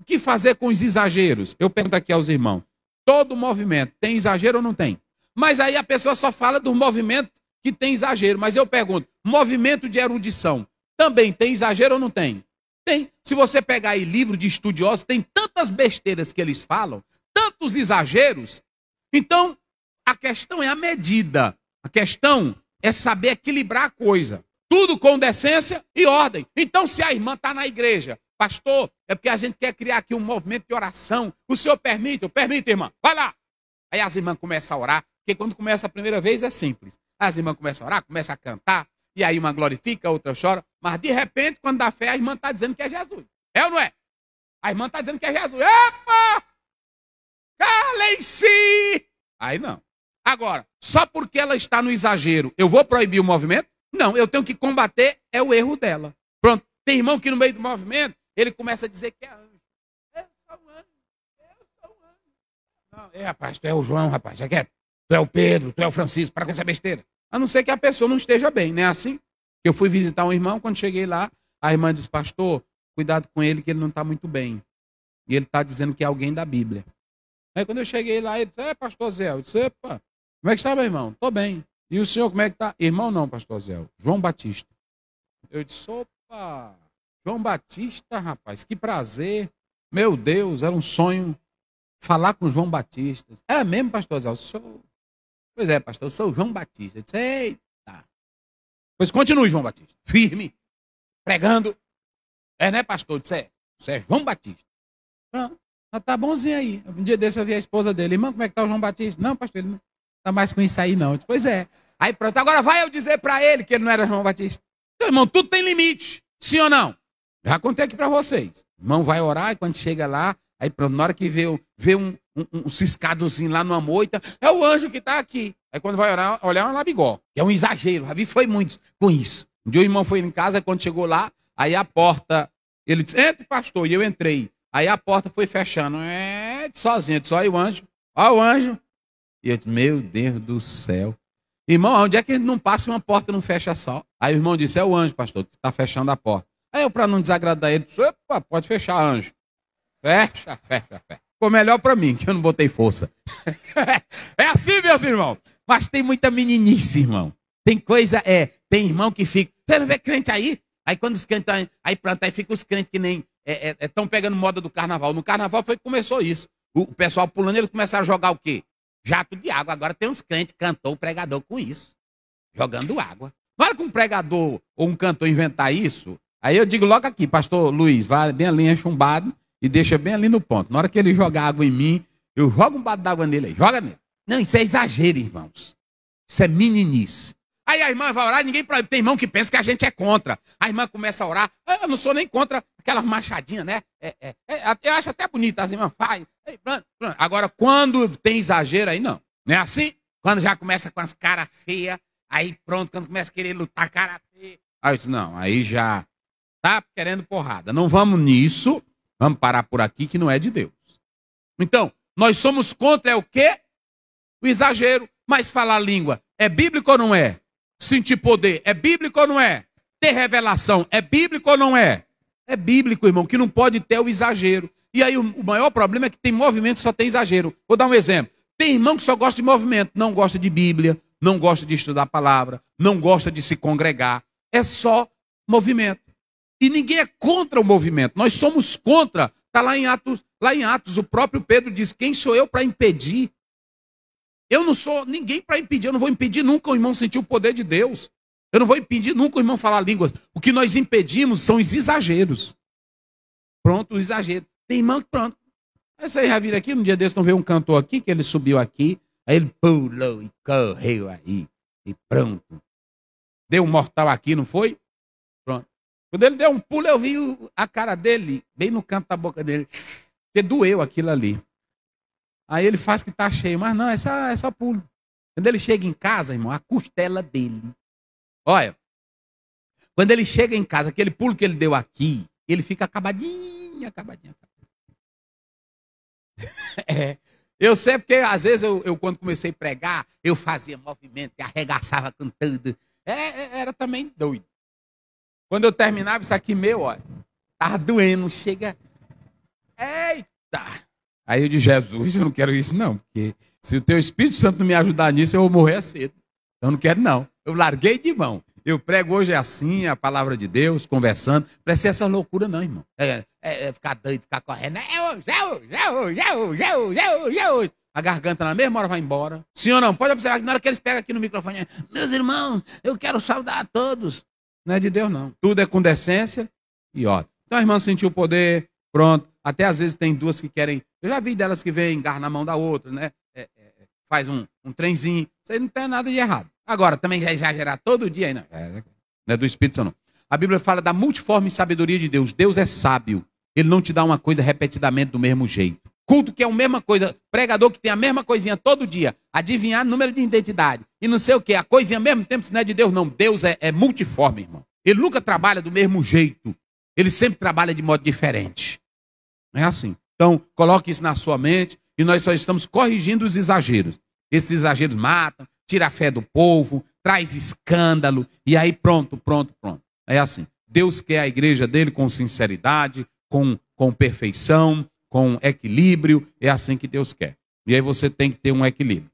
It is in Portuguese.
O que fazer com os exageros? Eu pergunto aqui aos irmãos. Todo movimento tem exagero ou não tem? Mas aí a pessoa só fala do movimento que tem exagero. Mas eu pergunto: movimento de erudição também tem exagero ou não tem? Tem. Se você pegar aí livro de estudiosos, tem tantas besteiras que eles falam, tantos exageros. Então, a questão é a medida. A questão é saber equilibrar a coisa. Tudo com decência e ordem. Então, se a irmã está na igreja, Pastor, é porque a gente quer criar aqui um movimento de oração. O senhor permite? Eu permito, irmã. Vai lá. Aí as irmãs começam a orar, porque quando começa a primeira vez é simples. As irmãs começam a orar, começam a cantar, e aí uma glorifica, a outra chora. Mas de repente, quando dá fé, a irmã está dizendo que é Jesus. É ou não é? A irmã está dizendo que é Jesus. Epa! Calem-se! Aí não. Agora, só porque ela está no exagero, eu vou proibir o movimento? Não, eu tenho que combater, é o erro dela. Pronto. Tem irmão que no meio do movimento ele começa a dizer que é anjo. Eu é sou um anjo, eu é sou um anjo. Não, é, rapaz, tu é o João, rapaz, já quieto. Tu é o Pedro, tu é o Francisco, para com essa besteira. A não ser que a pessoa não esteja bem, né? Assim, eu fui visitar um irmão, quando cheguei lá, a irmã disse, pastor, cuidado com ele, que ele não está muito bem. E ele está dizendo que é alguém da Bíblia. Aí quando eu cheguei lá, ele disse, é, pastor Zé, eu disse, epa, como é que está, meu irmão? Estou bem. E o senhor, como é que está? Irmão não, pastor Zé, João Batista. Eu disse, opa, João Batista, rapaz, que prazer. Meu Deus, era um sonho falar com João Batista. Era mesmo, pastor Zé? Sou... Pois é, pastor, eu sou João Batista. Eu disse, eita. Pois continue, João Batista. Firme, pregando. É, né, pastor? Eu disse, é, Você é João Batista. Pronto. Mas tá bonzinho aí. Um dia desse eu vi a esposa dele. Irmão, como é que tá o João Batista? Não, pastor, ele não tá mais com isso aí, não. disse, pois é. Aí pronto, agora vai eu dizer para ele que ele não era João Batista. Meu irmão, tudo tem limite. Sim ou não? Já contei aqui para vocês. O irmão vai orar e quando chega lá, aí pronto, na hora que vê, vê um, um, um ciscadozinho lá numa moita, é o anjo que está aqui. Aí quando vai orar, olhar é uma labigó. É um exagero. Ravi foi muito com isso. Um dia o irmão foi em casa, quando chegou lá, aí a porta, ele disse, entre pastor, e eu entrei. Aí a porta foi fechando, é, sozinho, só o anjo, ó o anjo. E eu disse, meu Deus do céu. Irmão, onde é que não passa uma porta não fecha só? Aí o irmão disse, é o anjo, pastor, que está fechando a porta. Aí eu, para não desagradar ele, disse, opa, pode fechar, anjo. Fecha, fecha, fecha. Ficou melhor para mim, que eu não botei força. é assim, meus irmãos. Mas tem muita meninice, irmão. Tem coisa, é, tem irmão que fica. Você não vê crente aí? Aí quando os crentes tá, aí, aí plantam, aí fica os crentes que nem estão é, é, é pegando moda do carnaval. No carnaval foi que começou isso. O, o pessoal pulando, eles começaram a jogar o quê? Jato de água. Agora tem uns crentes, cantor, pregador com isso. Jogando água. Para que um pregador ou um cantor inventar isso, Aí eu digo logo aqui, pastor Luiz, vai bem ali, chumbado e deixa bem ali no ponto. Na hora que ele jogar água em mim, eu jogo um bado d'água nele aí, joga nele. Não, isso é exagero, irmãos. Isso é meninice. Aí a irmã vai orar, ninguém proíbe. Tem irmão que pensa que a gente é contra. A irmã começa a orar. Ah, eu não sou nem contra aquelas machadinhas, né? É, é, é, eu acho até bonita as irmãs. Faz. Agora, quando tem exagero aí, não. Não é assim? Quando já começa com as caras feias, aí pronto, quando começa a querer lutar feia. Aí eu disse, não, aí já Tá querendo porrada. Não vamos nisso. Vamos parar por aqui que não é de Deus. Então, nós somos contra é o quê? O exagero. Mas falar língua é bíblico ou não é? Sentir poder é bíblico ou não é? Ter revelação é bíblico ou não é? É bíblico, irmão, que não pode ter o exagero. E aí o maior problema é que tem movimento que só tem exagero. Vou dar um exemplo. Tem irmão que só gosta de movimento, não gosta de Bíblia, não gosta de estudar a palavra, não gosta de se congregar. É só movimento. E ninguém é contra o movimento. Nós somos contra. Está lá em Atos, lá em Atos, o próprio Pedro diz: quem sou eu para impedir? Eu não sou ninguém para impedir, eu não vou impedir nunca o irmão sentir o poder de Deus. Eu não vou impedir nunca o irmão falar línguas. O que nós impedimos são os exageros. Pronto, o exagero. Tem irmão que pronto. Essa aí já vira aqui, um dia desse não veio um cantor aqui, que ele subiu aqui, aí ele pulou e correu aí. E pronto. Deu um mortal aqui, não foi? Quando ele deu um pulo, eu vi a cara dele, bem no canto da boca dele, porque doeu aquilo ali. Aí ele faz que tá cheio, mas não, é só, é só pulo. Quando ele chega em casa, irmão, a costela dele. Olha, quando ele chega em casa, aquele pulo que ele deu aqui, ele fica acabadinho, acabadinho. é. Eu sei porque, às vezes, eu, eu, quando comecei a pregar, eu fazia movimento, arregaçava cantando. É, é, era também doido. Quando eu terminava isso aqui, meu, ó, tava doendo, chega. Eita! Aí eu disse, Jesus, eu não quero isso, não, porque se o teu Espírito Santo me ajudar nisso, eu vou morrer cedo. Eu não quero, não. Eu larguei de mão. Eu prego hoje é assim, a palavra de Deus, conversando. Não ser essa loucura, não, irmão. É, é, é ficar doido, ficar correndo. É é hoje, é hoje, é hoje, é hoje, é hoje, é hoje. A garganta na mesma hora vai embora. Sim ou não? Pode observar que na hora que eles pegam aqui no microfone, meus irmãos, eu quero saudar a todos. Não é de Deus, não. Tudo é com decência e ordem. Então a irmã sentiu o poder, pronto. Até às vezes tem duas que querem. Eu já vi delas que vêm, garra na mão da outra, né? É, é, é, faz um, um trenzinho. Isso aí não tem nada de errado. Agora, também já exagerar todo dia aí, não. É, é, não é do Espírito Santo, não. A Bíblia fala da multiforme sabedoria de Deus. Deus é sábio. Ele não te dá uma coisa repetidamente do mesmo jeito. Culto que é a mesma coisa, pregador que tem a mesma coisinha todo dia, adivinhar número de identidade, e não sei o que. A coisa ao mesmo tempo, se não é de Deus, não. Deus é, é multiforme, irmão. Ele nunca trabalha do mesmo jeito. Ele sempre trabalha de modo diferente. Não é assim? Então, coloque isso na sua mente e nós só estamos corrigindo os exageros. Esses exageros matam, tira a fé do povo, traz escândalo e aí pronto, pronto, pronto. É assim. Deus quer a igreja dele com sinceridade, com, com perfeição, com equilíbrio. É assim que Deus quer. E aí você tem que ter um equilíbrio.